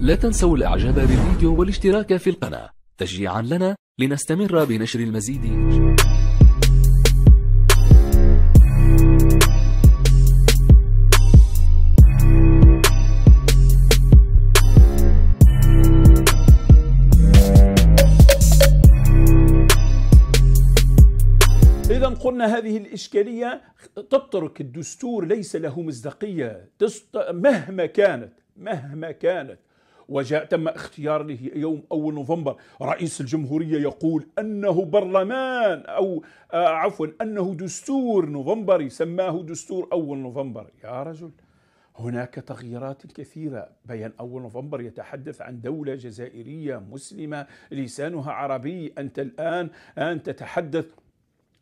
لا تنسوا الإعجاب بالفيديو والاشتراك في القناة تشجيعا لنا لنستمر بنشر المزيد إذا قلنا هذه الإشكالية تترك الدستور ليس له مصداقية مهما كانت مهما كانت وجاء تم اختيار له يوم أول نوفمبر رئيس الجمهورية يقول أنه برلمان أو آه، عفوا أنه دستور نوفمبري سماه دستور أول نوفمبر يا رجل هناك تغييرات كثيرة بيان أول نوفمبر يتحدث عن دولة جزائرية مسلمة لسانها عربي أنت الآن أن تتحدث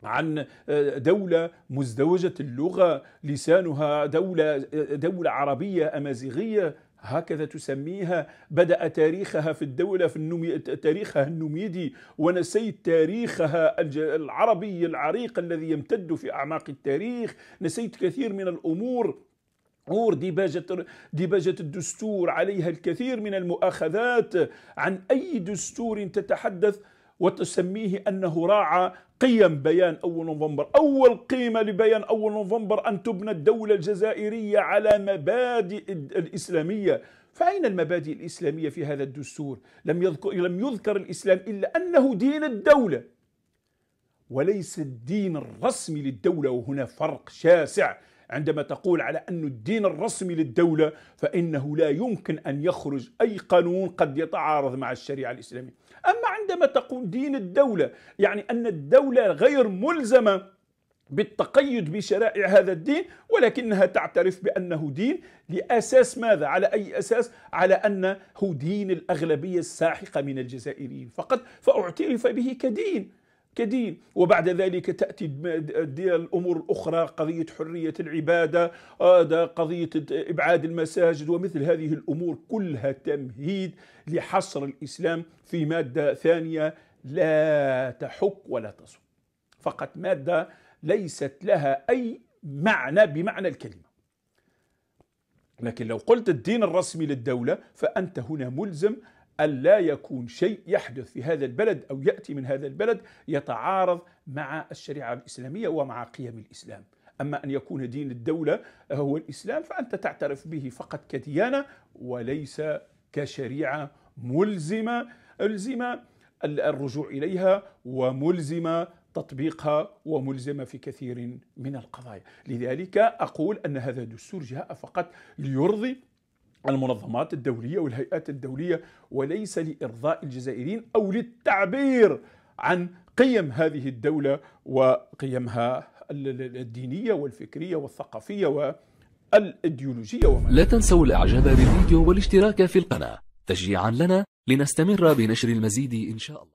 عن آه، دولة مزدوجة اللغة لسانها دولة, آه، دولة عربية أمازيغية هكذا تسميها بدأ تاريخها في الدولة في النومي... تاريخها النوميدي ونسيت تاريخها العربي العريق الذي يمتد في أعماق التاريخ نسيت كثير من الأمور اور ديباجة ديباجة الدستور عليها الكثير من المؤاخذات عن أي دستور تتحدث وتسميه أنه راعى قيم بيان أول نوفمبر أول قيمة لبيان أول نوفمبر أن تبنى الدولة الجزائرية على مبادئ الإسلامية فأين المبادئ الإسلامية في هذا الدستور لم يذكر, لم يذكر الإسلام إلا أنه دين الدولة وليس الدين الرسمي للدولة وهنا فرق شاسع عندما تقول على أن الدين الرسمي للدولة فإنه لا يمكن أن يخرج أي قانون قد يتعارض مع الشريعة الإسلامية أما عندما تقول دين الدولة يعني أن الدولة غير ملزمة بالتقيد بشرائع هذا الدين ولكنها تعترف بأنه دين لأساس ماذا؟ على أي أساس؟ على أنه دين الأغلبية الساحقة من الجزائريين فقط فاعترف به كدين كدين وبعد ذلك تأتي الأمور الأخرى قضية حرية العبادة آه، قضية إبعاد المساجد ومثل هذه الأمور كلها تمهيد لحصر الإسلام في مادة ثانية لا تحك ولا تصب فقط مادة ليست لها أي معنى بمعنى الكلمة لكن لو قلت الدين الرسمي للدولة فأنت هنا ملزم ألا يكون شيء يحدث في هذا البلد أو يأتي من هذا البلد يتعارض مع الشريعة الإسلامية ومع قيم الإسلام أما أن يكون دين الدولة هو الإسلام فأنت تعترف به فقط كديانة وليس كشريعة ملزمة ألزمة الرجوع إليها وملزمة تطبيقها وملزمة في كثير من القضايا لذلك أقول أن هذا الدستور جاء فقط ليرضي المنظمات الدولية والهيئات الدولية وليس لإرضاء الجزائريين أو للتعبير عن قيم هذه الدولة وقيمها الدينية والفكرية والثقافية والإيديولوجية وما لا تنسوا الإعجاب بالفيديو والاشتراك في القناة تشجيعا لنا لنستمر بنشر المزيد إن شاء الله